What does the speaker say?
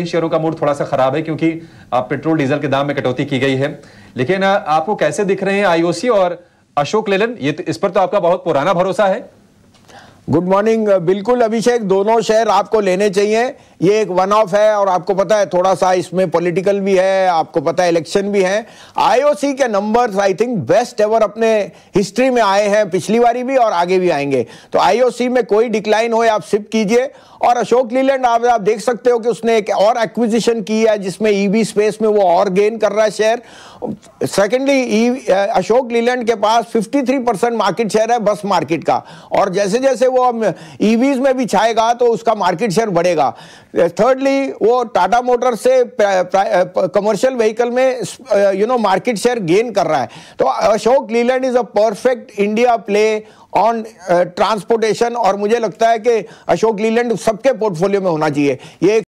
इन शेयरों का मूड थोड़ा सा खराब है क्योंकि पेट्रोल डीजल के दाम में कटौती की गई है लेकिन आपको कैसे दिख रहे हैं आईओसी और अशोक लेलन ये तो इस पर तो आपका बहुत पुराना भरोसा है गुड मॉर्निंग uh, बिल्कुल अभिषेक दोनों शेयर आपको लेने चाहिए ये एक वन ऑफ है और आपको पता है थोड़ा सा इसमें पॉलिटिकल भी है आपको पता है इलेक्शन भी है आईओसी के numbers I think best ever अपने हिस्ट्री में आए हैं पिछली बारी भी और आगे भी आएंगे तो आईओसी में कोई डिक्लाइन हो आप शिफ्ट कीजिए और अशोक लीलैंड आप, आप देख सकते हो कि उसने एक और एक्विजिशन की है जिसमें ई e स्पेस में वो और गेन कर रहा है share secondly e Ashok Leyland के पास फिफ्टी परसेंट मार्केट शेयर है बस मार्केट का और जैसे जैसे वो ईवीज e में भी छाएगा तो उसका मार्केट शेयर बढ़ेगा थर्डली वो टाटा मोटर से कमर्शियल व्हीकल में you know market share gain कर रहा है तो Ashok Leyland is a perfect India play on transportation और मुझे लगता है कि अशोक लीलैंड सबके पोर्टफोलियो में होना चाहिए ये